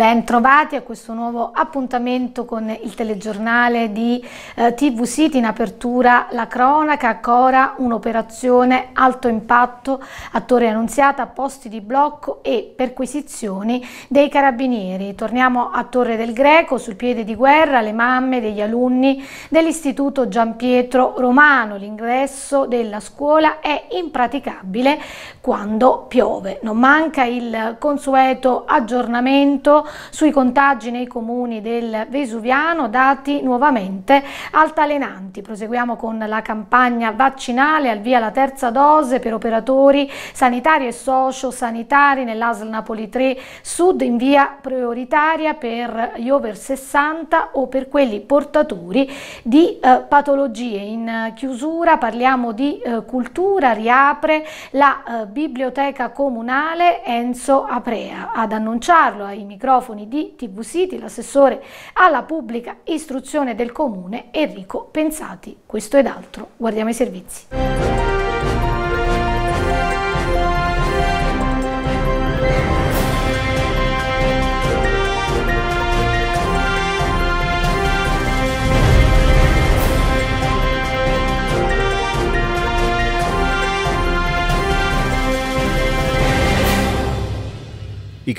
Ben trovati a questo nuovo appuntamento con il telegiornale di eh, TV City in apertura la cronaca ancora un'operazione alto impatto, attore annunziata, posti di blocco e perquisizioni dei carabinieri. Torniamo a Torre del Greco, sul piede di guerra, le mamme degli alunni dell'Istituto Gian Pietro Romano. L'ingresso della scuola è impraticabile quando piove. Non manca il consueto aggiornamento sui contagi nei comuni del Vesuviano, dati nuovamente altalenanti. Proseguiamo con la campagna vaccinale, al via la terza dose per operatori sanitari e sociosanitari nell'ASL Napoli 3 Sud in via prioritaria per gli over 60 o per quelli portatori di eh, patologie. In chiusura parliamo di eh, cultura, riapre la eh, biblioteca comunale Enzo Aprea. Ad annunciarlo ai microfoni microfoni di TV City l'assessore alla pubblica istruzione del comune Enrico Pensati. Questo ed altro. Guardiamo i servizi.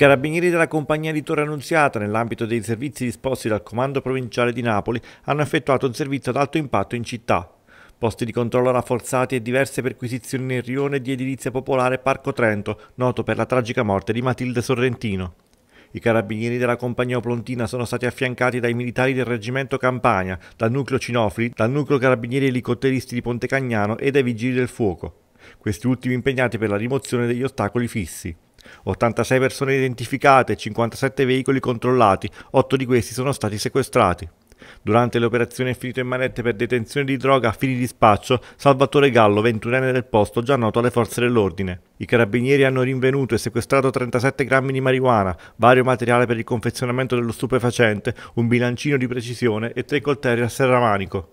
carabinieri della compagnia di Torre Annunziata, nell'ambito dei servizi disposti dal Comando Provinciale di Napoli, hanno effettuato un servizio ad alto impatto in città. Posti di controllo rafforzati e diverse perquisizioni nel rione di edilizia popolare Parco Trento, noto per la tragica morte di Matilde Sorrentino. I carabinieri della compagnia Oplontina sono stati affiancati dai militari del reggimento Campania, dal nucleo Cinofili, dal nucleo carabinieri elicotteristi di Ponte Cagnano e dai vigili del fuoco. Questi ultimi impegnati per la rimozione degli ostacoli fissi. 86 persone identificate, 57 veicoli controllati, 8 di questi sono stati sequestrati. Durante le operazioni è finito in manette per detenzione di droga a fini di spaccio Salvatore Gallo, 21enne del posto, già noto alle forze dell'ordine. I carabinieri hanno rinvenuto e sequestrato 37 grammi di marijuana, vario materiale per il confezionamento dello stupefacente, un bilancino di precisione e tre coltelli a serramanico.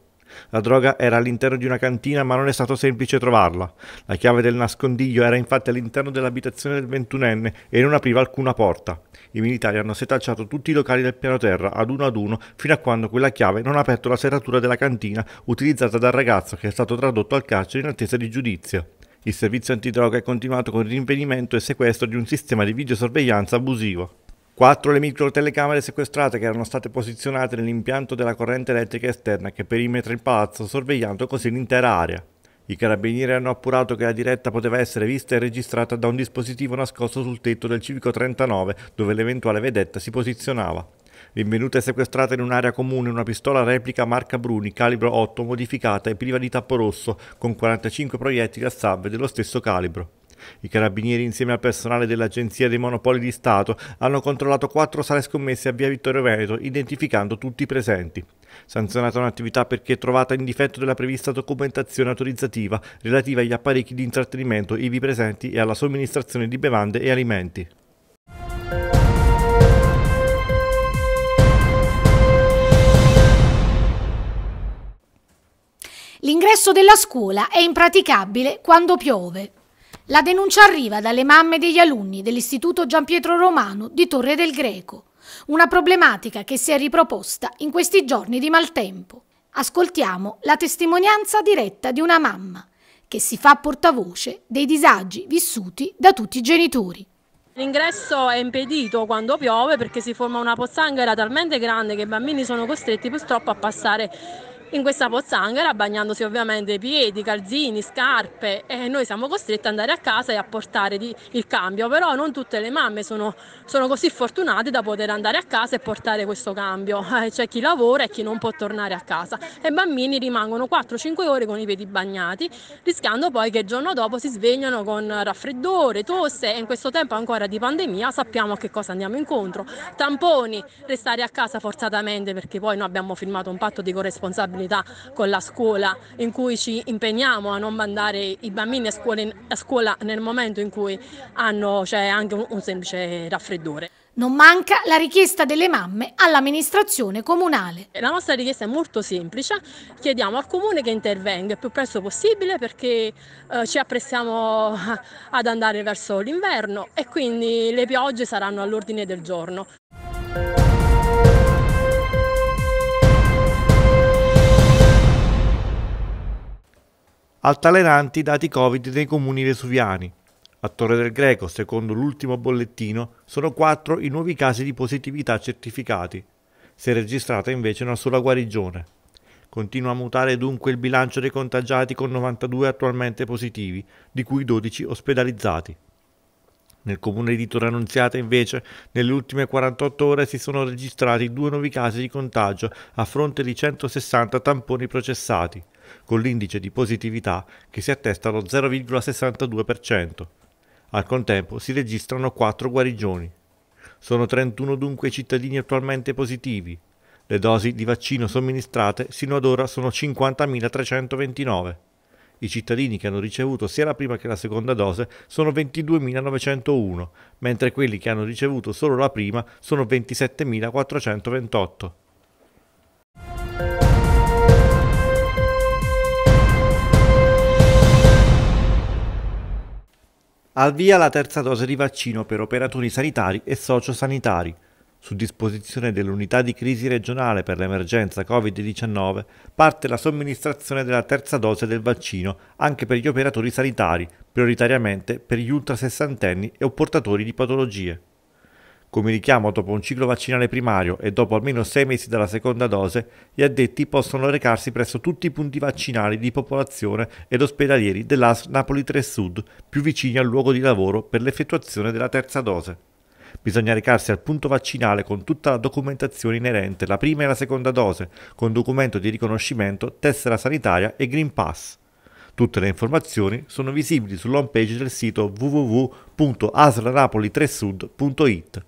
La droga era all'interno di una cantina ma non è stato semplice trovarla. La chiave del nascondiglio era infatti all'interno dell'abitazione del ventunenne e non apriva alcuna porta. I militari hanno setacciato tutti i locali del piano terra ad uno ad uno fino a quando quella chiave non ha aperto la serratura della cantina utilizzata dal ragazzo che è stato tradotto al carcere in attesa di giudizio. Il servizio antidroga è continuato con il rinvenimento e sequestro di un sistema di videosorveglianza abusivo. Quattro le micro telecamere sequestrate che erano state posizionate nell'impianto della corrente elettrica esterna che perimetra il palazzo sorvegliando così l'intera area. I carabinieri hanno appurato che la diretta poteva essere vista e registrata da un dispositivo nascosto sul tetto del civico 39 dove l'eventuale vedetta si posizionava. Rinvenuta e sequestrata in un'area comune una pistola replica marca Bruni calibro 8 modificata e priva di tappo rosso con 45 proiettili a salve dello stesso calibro. I carabinieri, insieme al personale dell'Agenzia dei Monopoli di Stato, hanno controllato quattro sale scommesse a via Vittorio Veneto, identificando tutti i presenti. Sanzionata un'attività perché trovata in difetto della prevista documentazione autorizzativa relativa agli apparecchi di intrattenimento ivi presenti e alla somministrazione di bevande e alimenti. L'ingresso della scuola è impraticabile quando piove. La denuncia arriva dalle mamme degli alunni dell'Istituto Gian Pietro Romano di Torre del Greco, una problematica che si è riproposta in questi giorni di maltempo. Ascoltiamo la testimonianza diretta di una mamma che si fa portavoce dei disagi vissuti da tutti i genitori. L'ingresso è impedito quando piove perché si forma una pozzanghera talmente grande che i bambini sono costretti purtroppo a passare in questa pozzanghera bagnandosi ovviamente i piedi, calzini, scarpe e noi siamo costretti ad andare a casa e a portare di, il cambio, però non tutte le mamme sono, sono, così fortunate da poter andare a casa e portare questo cambio, eh, c'è chi lavora e chi non può tornare a casa e i bambini rimangono 4-5 ore con i piedi bagnati, rischiando poi che il giorno dopo si svegliano con raffreddore, tosse e in questo tempo ancora di pandemia sappiamo a che cosa andiamo incontro, tamponi, restare a casa forzatamente perché poi noi abbiamo firmato un patto di corresponsabilità responsabilità con la scuola in cui ci impegniamo a non mandare i bambini a scuola, a scuola nel momento in cui hanno cioè, anche un, un semplice raffreddore. Non manca la richiesta delle mamme all'amministrazione comunale. La nostra richiesta è molto semplice, chiediamo al comune che intervenga il più presto possibile perché eh, ci apprestiamo ad andare verso l'inverno e quindi le piogge saranno all'ordine del giorno. altalenanti i dati Covid dei comuni vesuviani. A Torre del Greco, secondo l'ultimo bollettino, sono quattro i nuovi casi di positività certificati. Si è registrata invece una sola guarigione. Continua a mutare dunque il bilancio dei contagiati con 92 attualmente positivi, di cui 12 ospedalizzati. Nel comune di Torre Annunziata, invece, nelle ultime 48 ore si sono registrati due nuovi casi di contagio a fronte di 160 tamponi processati, con l'indice di positività che si attesta allo 0,62%. Al contempo si registrano quattro guarigioni. Sono 31 dunque i cittadini attualmente positivi. Le dosi di vaccino somministrate sino ad ora sono 50.329. I cittadini che hanno ricevuto sia la prima che la seconda dose sono 22.901, mentre quelli che hanno ricevuto solo la prima sono 27.428. Al via la terza dose di vaccino per operatori sanitari e sociosanitari. Su disposizione dell'unità di crisi regionale per l'emergenza Covid-19 parte la somministrazione della terza dose del vaccino anche per gli operatori sanitari, prioritariamente per gli ultrasessantenni e o portatori di patologie. Come richiamo dopo un ciclo vaccinale primario e dopo almeno sei mesi dalla seconda dose, gli addetti possono recarsi presso tutti i punti vaccinali di popolazione ed ospedalieri dell'AS Napoli 3 Sud, più vicini al luogo di lavoro per l'effettuazione della terza dose. Bisogna recarsi al punto vaccinale con tutta la documentazione inerente, la prima e la seconda dose, con documento di riconoscimento, tessera sanitaria e Green Pass. Tutte le informazioni sono visibili sull'home page del sito www.aslanapoli3sud.it.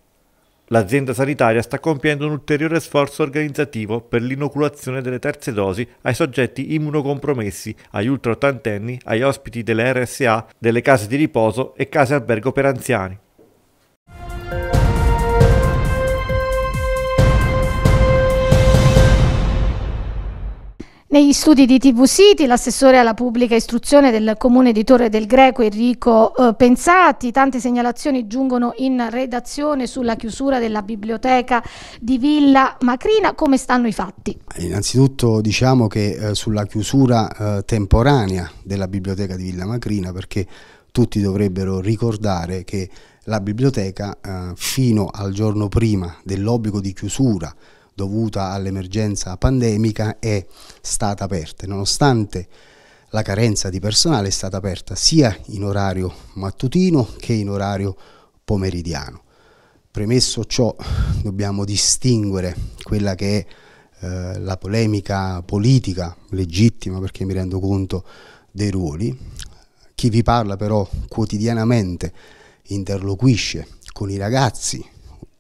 L'azienda sanitaria sta compiendo un ulteriore sforzo organizzativo per l'inoculazione delle terze dosi ai soggetti immunocompromessi, agli ultra ottantenni, agli ospiti delle RSA, delle case di riposo e case albergo per anziani. Negli studi di TV City, l'assessore alla pubblica istruzione del comune di Torre del Greco, Enrico eh, Pensati, tante segnalazioni giungono in redazione sulla chiusura della biblioteca di Villa Macrina, come stanno i fatti? Innanzitutto diciamo che eh, sulla chiusura eh, temporanea della biblioteca di Villa Macrina, perché tutti dovrebbero ricordare che la biblioteca eh, fino al giorno prima dell'obbligo di chiusura dovuta all'emergenza pandemica è stata aperta. Nonostante la carenza di personale è stata aperta sia in orario mattutino che in orario pomeridiano. Premesso ciò dobbiamo distinguere quella che è eh, la polemica politica legittima perché mi rendo conto dei ruoli. Chi vi parla però quotidianamente interloquisce con i ragazzi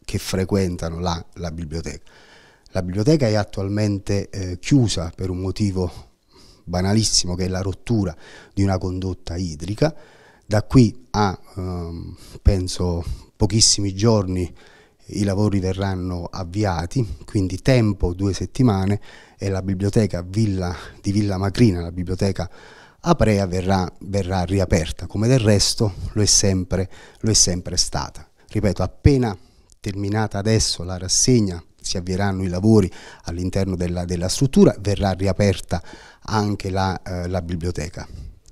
che frequentano la, la biblioteca la biblioteca è attualmente eh, chiusa per un motivo banalissimo che è la rottura di una condotta idrica. Da qui a, ehm, penso, pochissimi giorni i lavori verranno avviati, quindi tempo due settimane e la biblioteca Villa, di Villa Macrina, la biblioteca Aprea verrà, verrà riaperta, come del resto lo è, sempre, lo è sempre stata. Ripeto, appena terminata adesso la rassegna si avvieranno i lavori all'interno della, della, struttura, verrà riaperta anche la, eh, la biblioteca.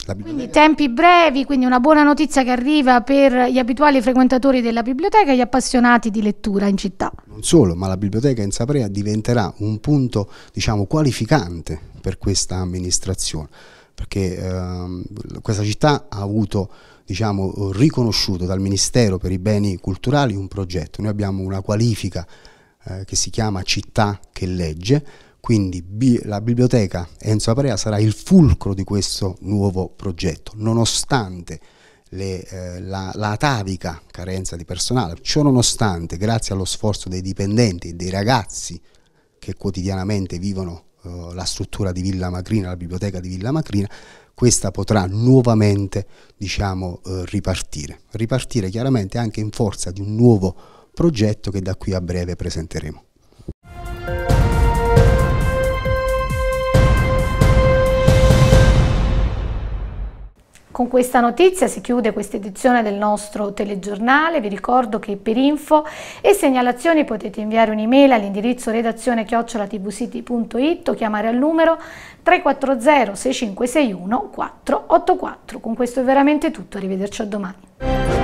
La biblioteca... Quindi tempi brevi, quindi una buona notizia che arriva per gli abituali frequentatori della biblioteca e gli appassionati di lettura in città. Non solo, ma la biblioteca in Saprea diventerà un punto diciamo, qualificante per questa amministrazione, perché eh, questa città ha avuto diciamo, riconosciuto dal Ministero per i beni culturali un progetto, noi abbiamo una qualifica eh, che si chiama Città che legge, quindi bi la biblioteca Enzo Aparea sarà il fulcro di questo nuovo progetto, nonostante le, eh, la, la atavica carenza di personale, ciò nonostante, grazie allo sforzo dei dipendenti e dei ragazzi che quotidianamente vivono eh, la struttura di Villa Macrina, la biblioteca di Villa Macrina, questa potrà nuovamente diciamo, eh, ripartire. Ripartire chiaramente anche in forza di un nuovo progetto progetto che da qui a breve presenteremo. Con questa notizia si chiude questa edizione del nostro telegiornale. Vi ricordo che per info e segnalazioni potete inviare un'email all'indirizzo redazione chiocciolatvcity.it o chiamare al numero 340 6561 484. Con questo è veramente tutto, arrivederci a domani.